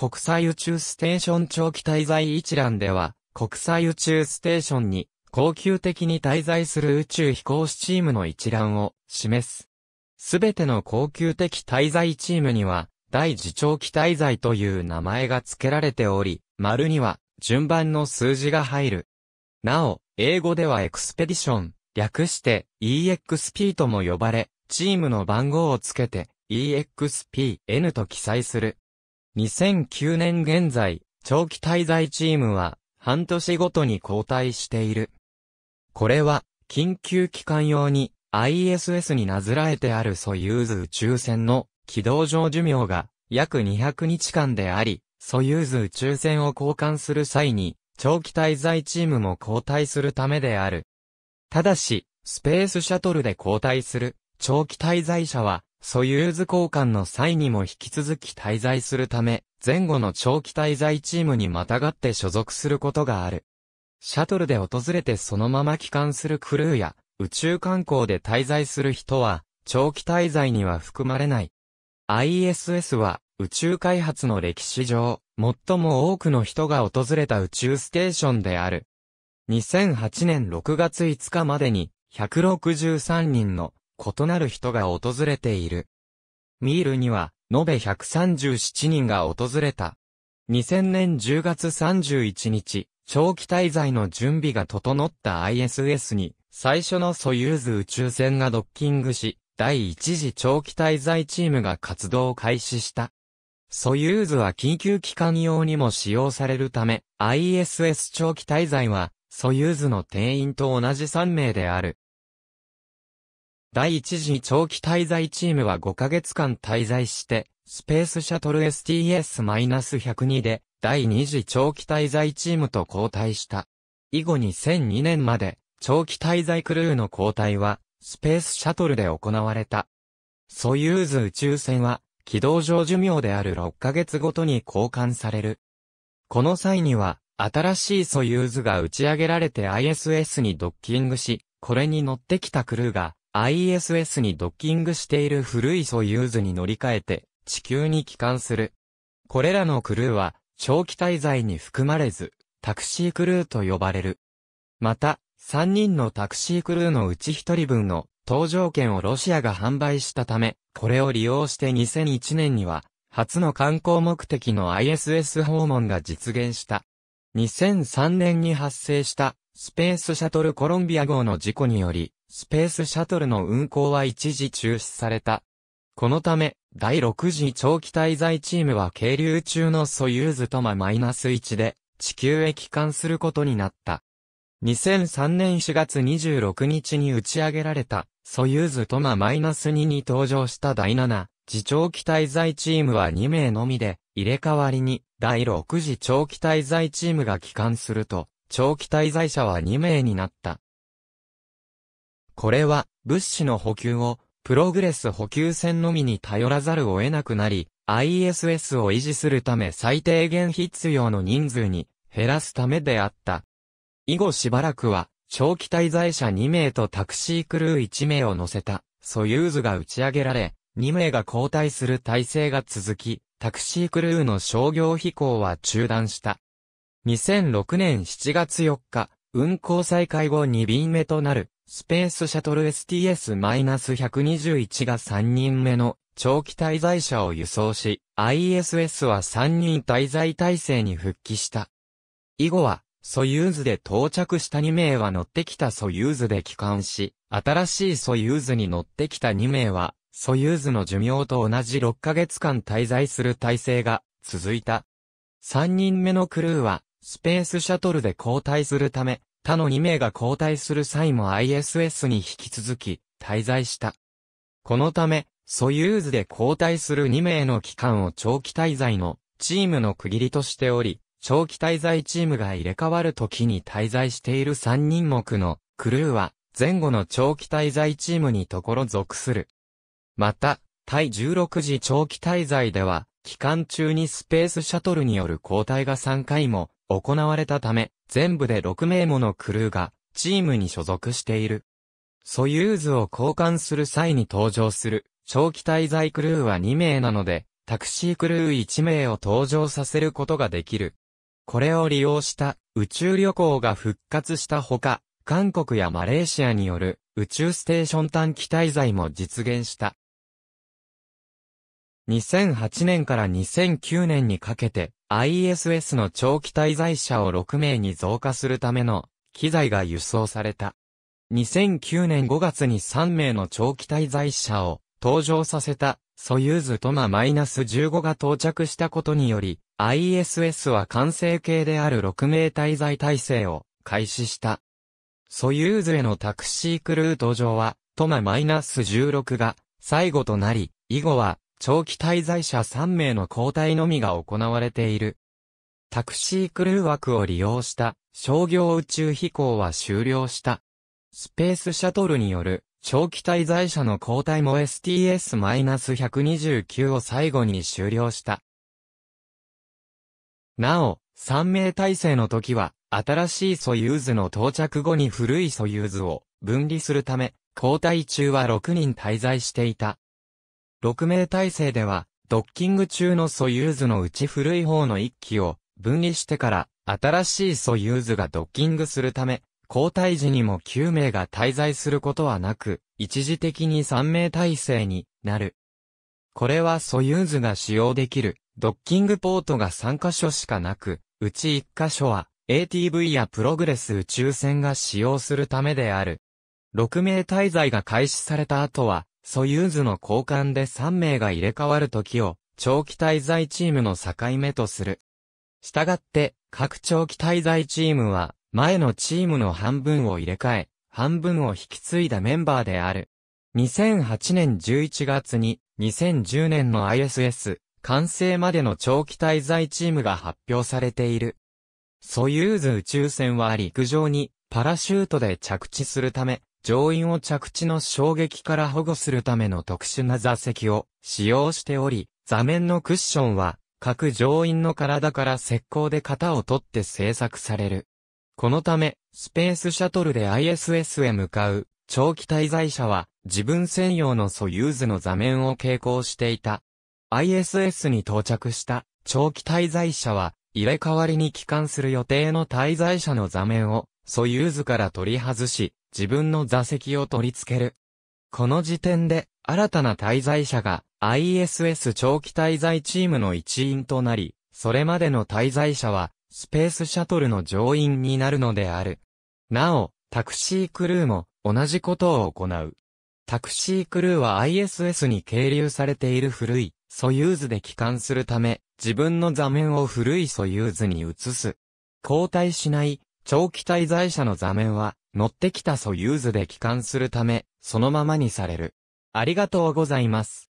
国際宇宙ステーション長期滞在一覧では、国際宇宙ステーションに、恒久的に滞在する宇宙飛行士チームの一覧を示す。すべての恒久的滞在チームには、第次長期滞在という名前が付けられており、丸には順番の数字が入る。なお、英語ではエクスペディション、略して EXP とも呼ばれ、チームの番号をつけて EXPN と記載する。2009年現在、長期滞在チームは、半年ごとに交代している。これは、緊急機関用に ISS になぞらえてあるソユーズ宇宙船の軌道上寿命が約200日間であり、ソユーズ宇宙船を交換する際に、長期滞在チームも交代するためである。ただし、スペースシャトルで交代する長期滞在者は、ソユーズ交換の際にも引き続き滞在するため、前後の長期滞在チームにまたがって所属することがある。シャトルで訪れてそのまま帰還するクルーや、宇宙観光で滞在する人は、長期滞在には含まれない。ISS は、宇宙開発の歴史上、最も多くの人が訪れた宇宙ステーションである。2008年6月5日までに、163人の異なる人が訪れている。ミールには、延べ137人が訪れた。2000年10月31日、長期滞在の準備が整った ISS に、最初のソユーズ宇宙船がドッキングし、第一次長期滞在チームが活動を開始した。ソユーズは緊急機関用にも使用されるため、ISS 長期滞在は、ソユーズの定員と同じ3名である。第一次長期滞在チームは5ヶ月間滞在して、スペースシャトル STS-102 で、第二次長期滞在チームと交代した。以後2002年まで、長期滞在クルーの交代は、スペースシャトルで行われた。ソユーズ宇宙船は、軌道上寿命である6ヶ月ごとに交換される。この際には、新しいソユーズが打ち上げられて ISS にドッキングし、これに乗ってきたクルーが、ISS にドッキングしている古いソユーズに乗り換えて地球に帰還する。これらのクルーは長期滞在に含まれず、タクシークルーと呼ばれる。また、3人のタクシークルーのうち1人分の搭乗券をロシアが販売したため、これを利用して2001年には、初の観光目的の ISS 訪問が実現した。2003年に発生したスペースシャトルコロンビア号の事故により、スペースシャトルの運行は一時中止された。このため、第6次長期滞在チームは渓流中のソユーズトママイナス1で、地球へ帰還することになった。2003年4月26日に打ち上げられた、ソユーズトママイナス2に登場した第7、次長期滞在チームは2名のみで、入れ替わりに、第6次長期滞在チームが帰還すると、長期滞在者は2名になった。これは、物資の補給を、プログレス補給船のみに頼らざるを得なくなり、ISS を維持するため最低限必要の人数に減らすためであった。以後しばらくは、長期滞在者2名とタクシークルー1名を乗せた、ソユーズが打ち上げられ、2名が交代する体制が続き、タクシークルーの商業飛行は中断した。2006年7月4日、運航再開後2便目となるスペースシャトル STS-121 が3人目の長期滞在者を輸送し、ISS は3人滞在体制に復帰した。以後は、ソユーズで到着した2名は乗ってきたソユーズで帰還し、新しいソユーズに乗ってきた2名は、ソユーズの寿命と同じ6ヶ月間滞在する体制が続いた。3人目のクルーは、スペースシャトルで交代するため、他の2名が交代する際も ISS に引き続き滞在した。このため、ソユーズで交代する2名の期間を長期滞在のチームの区切りとしており、長期滞在チームが入れ替わる時に滞在している3人目のクルーは前後の長期滞在チームにところ属する。また、対16時長期滞在では、期間中にスペースシャトルによる交代が3回も行われたため、全部で6名ものクルーがチームに所属している。ソユーズを交換する際に登場する長期滞在クルーは2名なので、タクシークルー1名を登場させることができる。これを利用した宇宙旅行が復活したほか、韓国やマレーシアによる宇宙ステーション短期滞在も実現した。2008年から2009年にかけて ISS の長期滞在者を6名に増加するための機材が輸送された。2009年5月に3名の長期滞在者を登場させたソユーズトマ -15 が到着したことにより ISS は完成形である6名滞在体制を開始した。ソユーズへのタクシークルート上はトマ -16 が最後となり、以後は長期滞在者3名の交代のみが行われている。タクシークルー枠を利用した商業宇宙飛行は終了した。スペースシャトルによる長期滞在者の交代も STS-129 を最後に終了した。なお、3名体制の時は、新しいソユーズの到着後に古いソユーズを分離するため、交代中は6人滞在していた。6名体制では、ドッキング中のソユーズのうち古い方の1機を分離してから新しいソユーズがドッキングするため、交代時にも9名が滞在することはなく、一時的に3名体制になる。これはソユーズが使用できるドッキングポートが3カ所しかなく、うち1カ所は ATV やプログレス宇宙船が使用するためである。6名滞在が開始された後は、ソユーズの交換で3名が入れ替わる時を、長期滞在チームの境目とする。したがって、各長期滞在チームは、前のチームの半分を入れ替え、半分を引き継いだメンバーである。2008年11月に、2010年の ISS、完成までの長期滞在チームが発表されている。ソユーズ宇宙船は陸上にパラシュートで着地するため、乗員を着地の衝撃から保護するための特殊な座席を使用しており、座面のクッションは各乗員の体から石膏で型を取って製作される。このため、スペースシャトルで ISS へ向かう長期滞在者は自分専用のソユーズの座面を携行していた。ISS に到着した長期滞在者は入れ替わりに帰還する予定の滞在者の座面をソユーズから取り外し、自分の座席を取り付ける。この時点で、新たな滞在者が ISS 長期滞在チームの一員となり、それまでの滞在者は、スペースシャトルの乗員になるのである。なお、タクシークルーも同じことを行う。タクシークルーは ISS に係留されている古いソユーズで帰還するため、自分の座面を古いソユーズに移す。交代しない長期滞在者の座面は乗ってきたソユーズで帰還するため、そのままにされる。ありがとうございます。